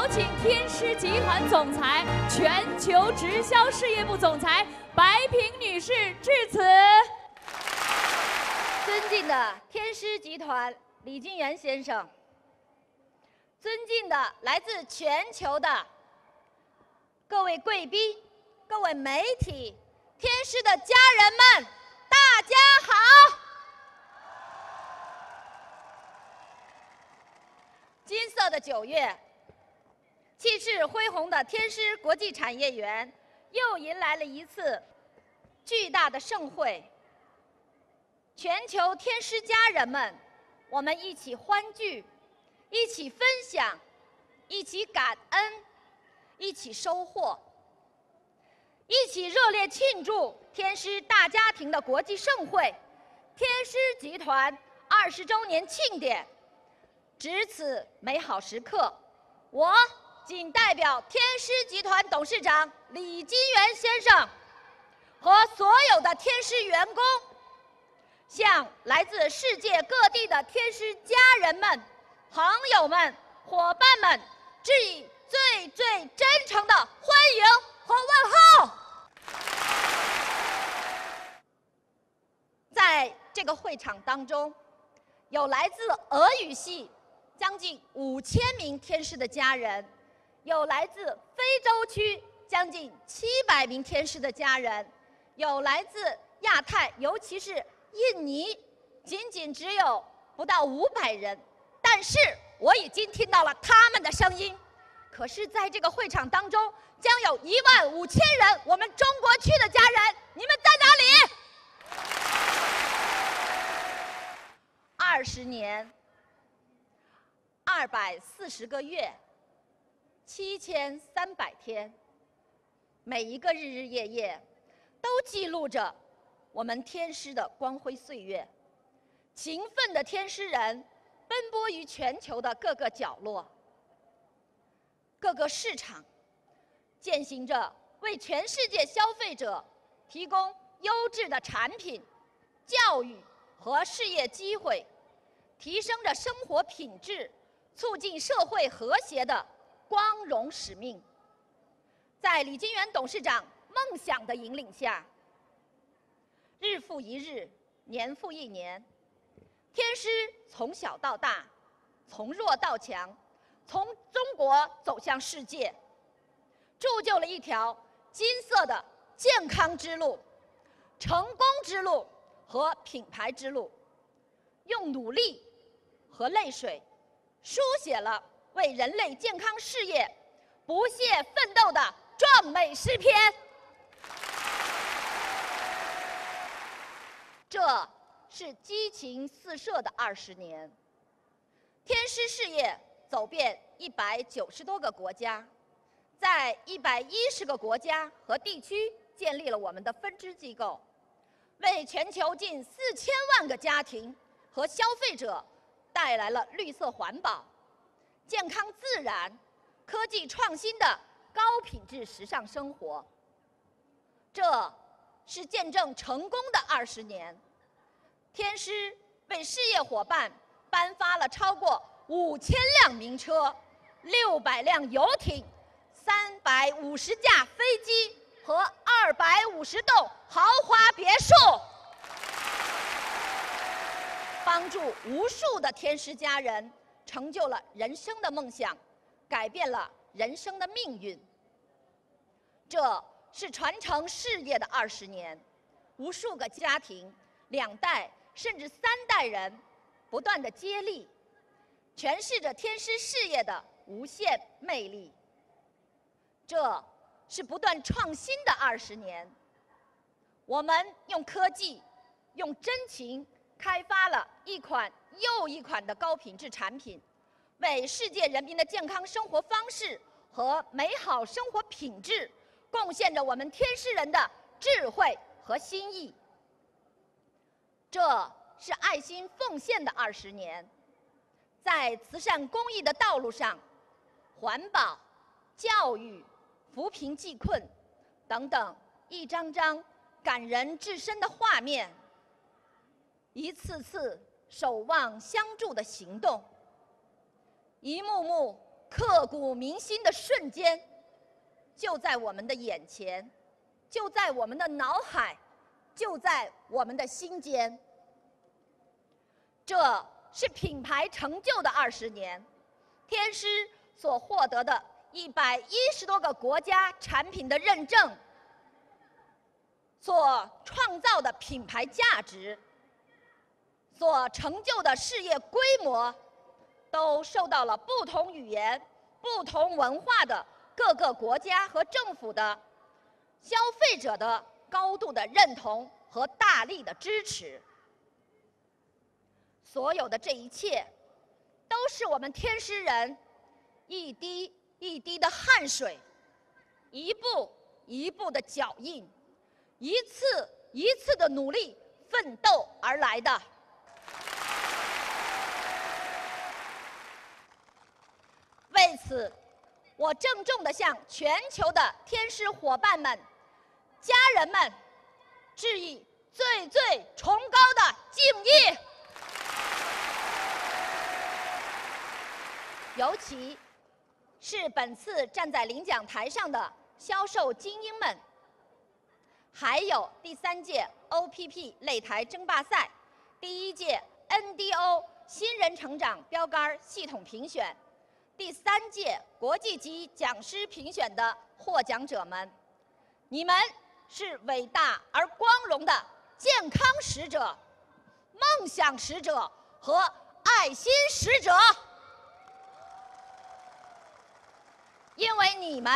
有请天狮集团总裁、全球直销事业部总裁白萍女士致辞。尊敬的天狮集团李金元先生，尊敬的来自全球的各位贵宾、各位媒体、天狮的家人们，大家好！金色的九月。气势恢宏的天狮国际产业园，又迎来了一次巨大的盛会。全球天狮家人们，我们一起欢聚，一起分享，一起感恩，一起收获，一起热烈庆祝天狮大家庭的国际盛会——天狮集团二十周年庆典。值此美好时刻，我。仅代表天狮集团董事长李金元先生，和所有的天狮员工，向来自世界各地的天狮家人们、朋友们、伙伴们，致以最最真诚的欢迎和问候。在这个会场当中，有来自俄语系将近五千名天狮的家人。有来自非洲区将近七百名天使的家人，有来自亚太，尤其是印尼，仅仅只有不到五百人。但是我已经听到了他们的声音。可是，在这个会场当中，将有一万五千人，我们中国区的家人，你们在哪里？二十年，二百四十个月。七千三百天，每一个日日夜夜，都记录着我们天狮的光辉岁月。勤奋的天狮人奔波于全球的各个角落，各个市场，践行着为全世界消费者提供优质的产品、教育和事业机会，提升着生活品质，促进社会和谐的。光荣使命，在李金元董事长梦想的引领下，日复一日，年复一年，天师从小到大，从弱到强，从中国走向世界，铸就了一条金色的健康之路、成功之路和品牌之路，用努力和泪水书写了。为人类健康事业不懈奋斗的壮美诗篇。这是激情四射的二十年。天狮事业走遍一百九十多个国家，在一百一十个国家和地区建立了我们的分支机构，为全球近四千万个家庭和消费者带来了绿色环保。健康、自然、科技创新的高品质时尚生活，这是见证成功的二十年。天狮为事业伙伴颁发了超过五千辆名车、六百辆游艇、三百五十架飞机和二百五十栋豪华别墅，帮助无数的天师家人。成就了人生的梦想，改变了人生的命运。这是传承事业的二十年，无数个家庭、两代甚至三代人不断的接力，诠释着天师事业的无限魅力。这是不断创新的二十年，我们用科技，用真情。开发了一款又一款的高品质产品，为世界人民的健康生活方式和美好生活品质，贡献着我们天狮人的智慧和心意。这是爱心奉献的二十年，在慈善公益的道路上，环保、教育、扶贫济困等等，一张张感人至深的画面。一次次守望相助的行动，一幕幕刻骨铭心的瞬间，就在我们的眼前，就在我们的脑海，就在我们的心间。这是品牌成就的二十年，天狮所获得的一百一十多个国家产品的认证，所创造的品牌价值。所成就的事业规模，都受到了不同语言、不同文化的各个国家和政府的消费者的高度的认同和大力的支持。所有的这一切，都是我们天狮人一滴一滴的汗水、一步一步的脚印、一次一次的努力奋斗而来的。此，我郑重地向全球的天师伙伴们、家人们，致以最最崇高的敬意。尤其是本次站在领奖台上的销售精英们，还有第三届 OPP 擂台争霸赛、第一届 NDO 新人成长标杆系统评选。第三届国际级讲师评选的获奖者们，你们是伟大而光荣的健康使者、梦想使者和爱心使者。因为你们，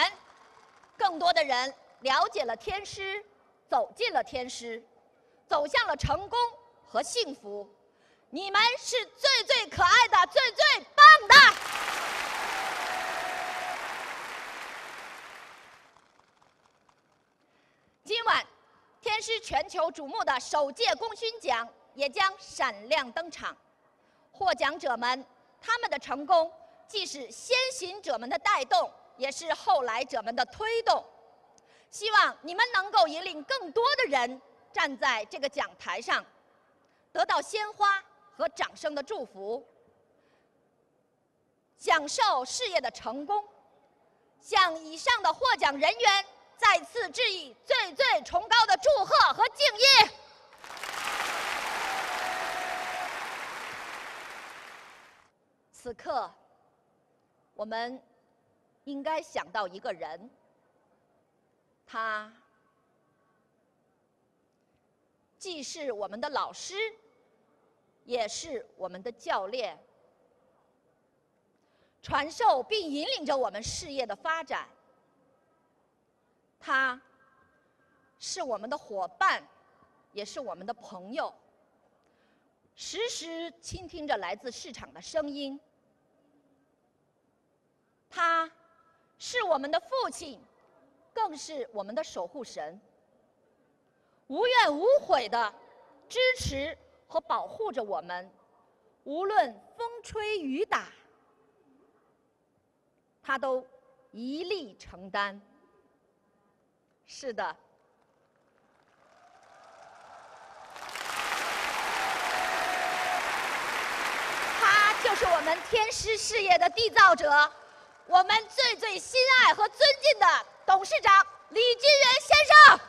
更多的人了解了天师，走进了天师，走向了成功和幸福。你们是最最可爱的，最最棒的。是全球瞩目的首届功勋奖也将闪亮登场，获奖者们，他们的成功既是先行者们的带动，也是后来者们的推动。希望你们能够引领更多的人站在这个讲台上，得到鲜花和掌声的祝福，享受事业的成功。向以上的获奖人员。再次致以最最崇高的祝贺和敬意。此刻，我们应该想到一个人，他既是我们的老师，也是我们的教练，传授并引领着我们事业的发展。他是我们的伙伴，也是我们的朋友，时时倾听着来自市场的声音。他是我们的父亲，更是我们的守护神，无怨无悔的支持和保护着我们，无论风吹雨打，他都一力承担。是的，他就是我们天师事业的缔造者，我们最最心爱和尊敬的董事长李金元先生。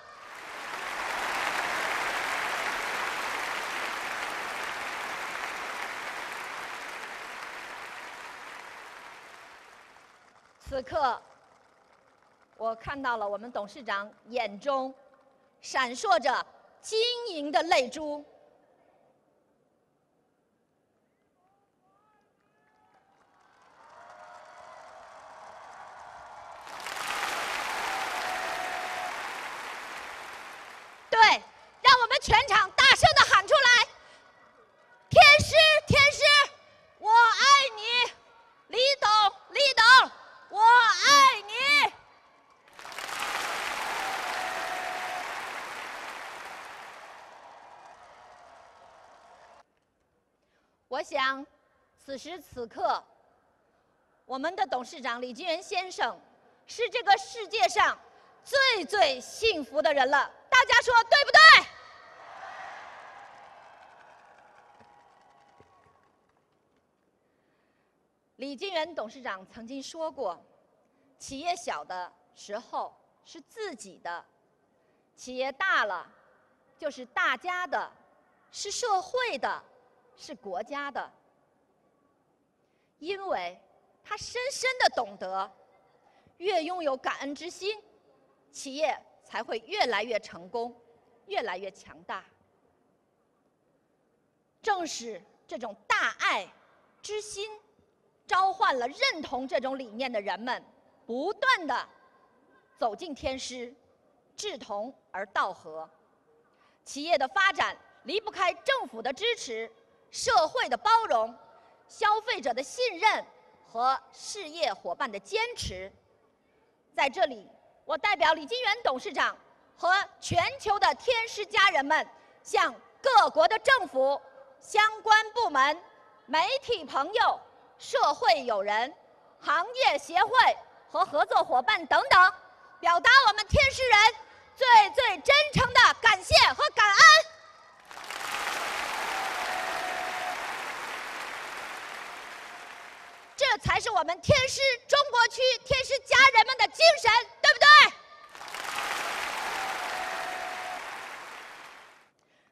此刻。我看到了，我们董事长眼中闪烁着晶莹的泪珠。我想，此时此刻，我们的董事长李金元先生，是这个世界上最最幸福的人了。大家说对不对？李金元董事长曾经说过：“企业小的时候是自己的，企业大了，就是大家的，是社会的。”是国家的，因为他深深的懂得，越拥有感恩之心，企业才会越来越成功，越来越强大。正是这种大爱之心，召唤了认同这种理念的人们，不断的走进天师，志同而道合。企业的发展离不开政府的支持。社会的包容、消费者的信任和事业伙伴的坚持，在这里，我代表李金元董事长和全球的天狮家人们，向各国的政府、相关部门、媒体朋友、社会友人、行业协会和合作伙伴等等，表达我们天狮人最最真诚的感谢和感恩。这才是我们天师中国区天师家人们的精神，对不对？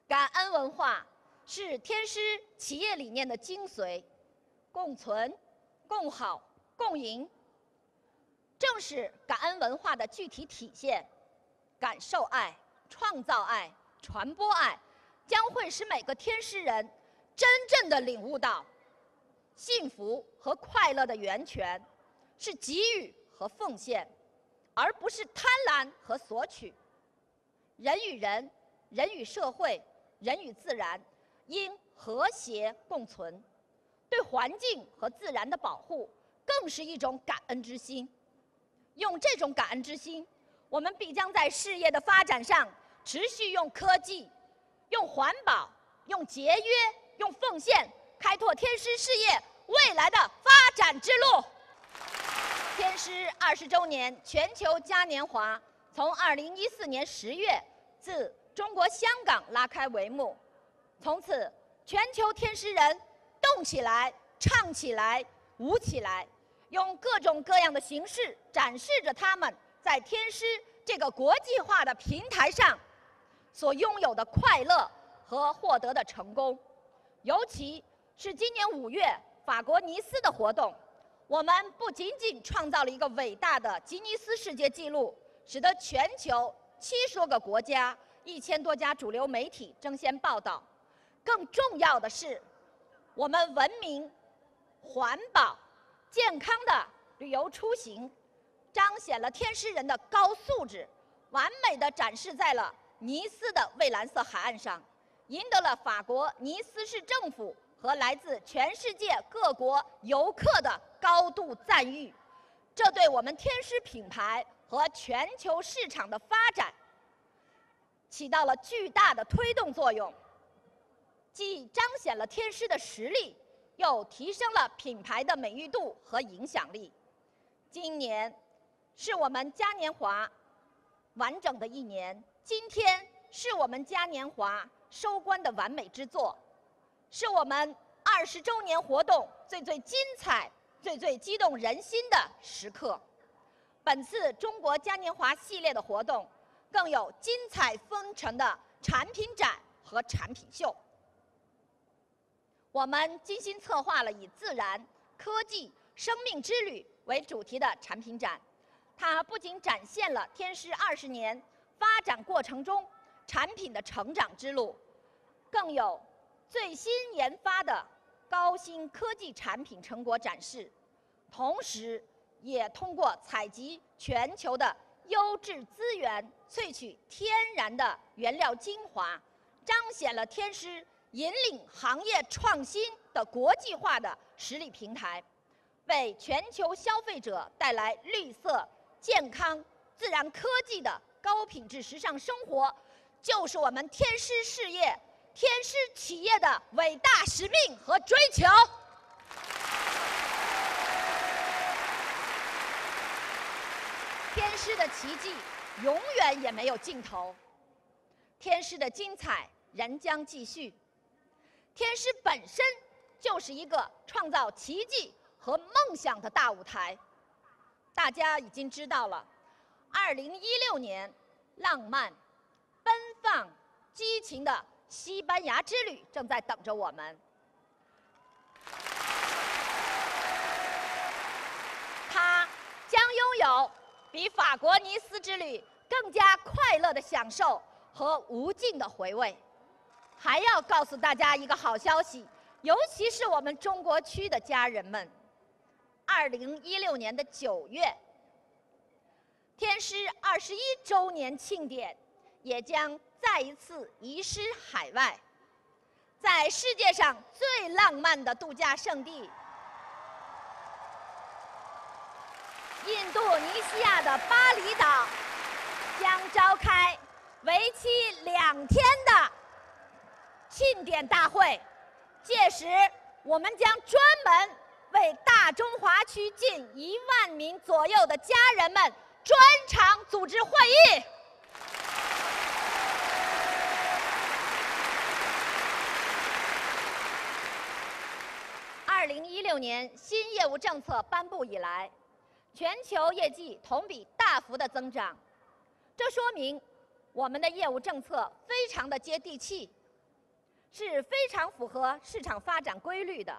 感恩文化是天师企业理念的精髓，共存、共好、共赢，正是感恩文化的具体体现。感受爱、创造爱、传播爱，将会使每个天师人真正的领悟到。幸福和快乐的源泉，是给予和奉献，而不是贪婪和索取。人与人、人与社会、人与自然，应和谐共存。对环境和自然的保护，更是一种感恩之心。用这种感恩之心，我们必将在事业的发展上，持续用科技、用环保、用节约、用奉献。开拓天师事业未来的发展之路。天师二十周年全球嘉年华从二零一四年十月自中国香港拉开帷幕，从此全球天师人动起来、唱起来、舞起来，用各种各样的形式展示着他们在天师这个国际化的平台上所拥有的快乐和获得的成功，尤其。是今年五月，法国尼斯的活动。我们不仅仅创造了一个伟大的吉尼斯世界纪录，使得全球七十多个国家、一千多家主流媒体争先报道。更重要的是，我们文明、环保、健康的旅游出行，彰显了天狮人的高素质，完美的展示在了尼斯的蔚蓝色海岸上，赢得了法国尼斯市政府。和来自全世界各国游客的高度赞誉，这对我们天狮品牌和全球市场的发展起到了巨大的推动作用，既彰显了天狮的实力，又提升了品牌的美誉度和影响力。今年是我们嘉年华完整的一年，今天是我们嘉年华收官的完美之作。是我们二十周年活动最最精彩、最最激动人心的时刻。本次中国嘉年华系列的活动，更有精彩纷呈的产品展和产品秀。我们精心策划了以“自然、科技、生命之旅”为主题的产品展，它不仅展现了天狮二十年发展过程中产品的成长之路，更有。最新研发的高新科技产品成果展示，同时，也通过采集全球的优质资源，萃取天然的原料精华，彰显了天师引领行业创新的国际化的实力平台，为全球消费者带来绿色、健康、自然科技的高品质时尚生活，就是我们天师事业。天狮企业的伟大使命和追求，天狮的奇迹永远也没有尽头，天狮的精彩仍将继续，天狮本身就是一个创造奇迹和梦想的大舞台，大家已经知道了，二零一六年，浪漫、奔放、激情的。西班牙之旅正在等着我们，他将拥有比法国尼斯之旅更加快乐的享受和无尽的回味。还要告诉大家一个好消息，尤其是我们中国区的家人们，二零一六年的九月，天师二十一周年庆典。也将再一次遗失海外，在世界上最浪漫的度假胜地——印度尼西亚的巴厘岛，将召开为期两天的庆典大会。届时，我们将专门为大中华区近一万名左右的家人们专场组织会议。二零一六年新业务政策颁布以来，全球业绩同比大幅的增长，这说明我们的业务政策非常的接地气，是非常符合市场发展规律的。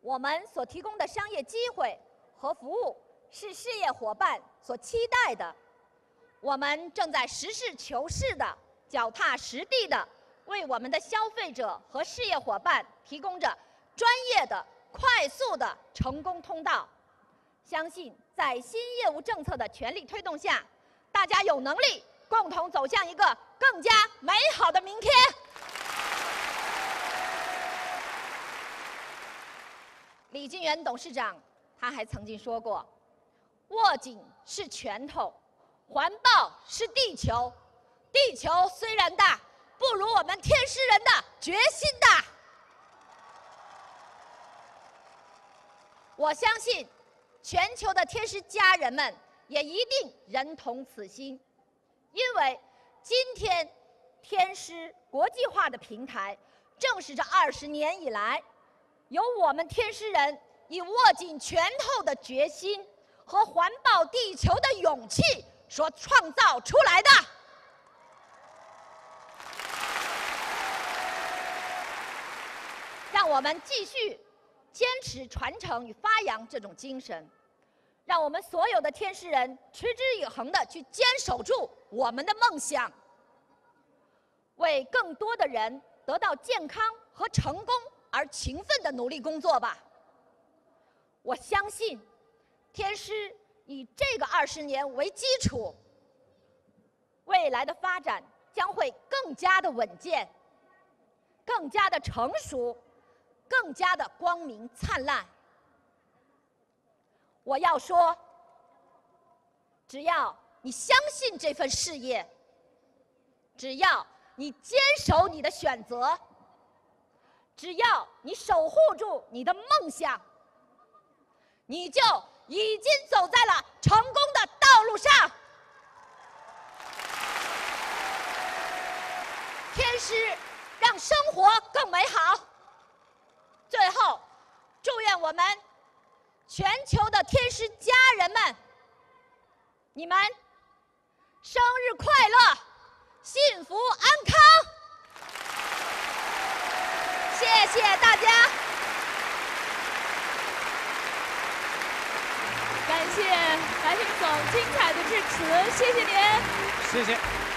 我们所提供的商业机会和服务是事业伙伴所期待的。我们正在实事求是的、脚踏实地的为我们的消费者和事业伙伴提供着。专业的、快速的成功通道，相信在新业务政策的全力推动下，大家有能力共同走向一个更加美好的明天。李金元董事长，他还曾经说过：“握紧是拳头，环抱是地球。地球虽然大，不如我们天狮人的决心大。”我相信，全球的天师家人们也一定人同此心，因为今天天师国际化的平台，正是这二十年以来，由我们天师人以握紧拳头的决心和环抱地球的勇气所创造出来的。让我们继续。坚持传承与发扬这种精神，让我们所有的天师人持之以恒地去坚守住我们的梦想，为更多的人得到健康和成功而勤奋地努力工作吧。我相信，天师以这个二十年为基础，未来的发展将会更加的稳健，更加的成熟。更加的光明灿烂。我要说，只要你相信这份事业，只要你坚守你的选择，只要你守护住你的梦想，你就已经走在了成功的道路上。天师，让生活更美好。最后，祝愿我们全球的天使家人们，你们生日快乐，幸福安康！谢谢大家！感谢白冰总精彩的致辞，谢谢您！谢谢。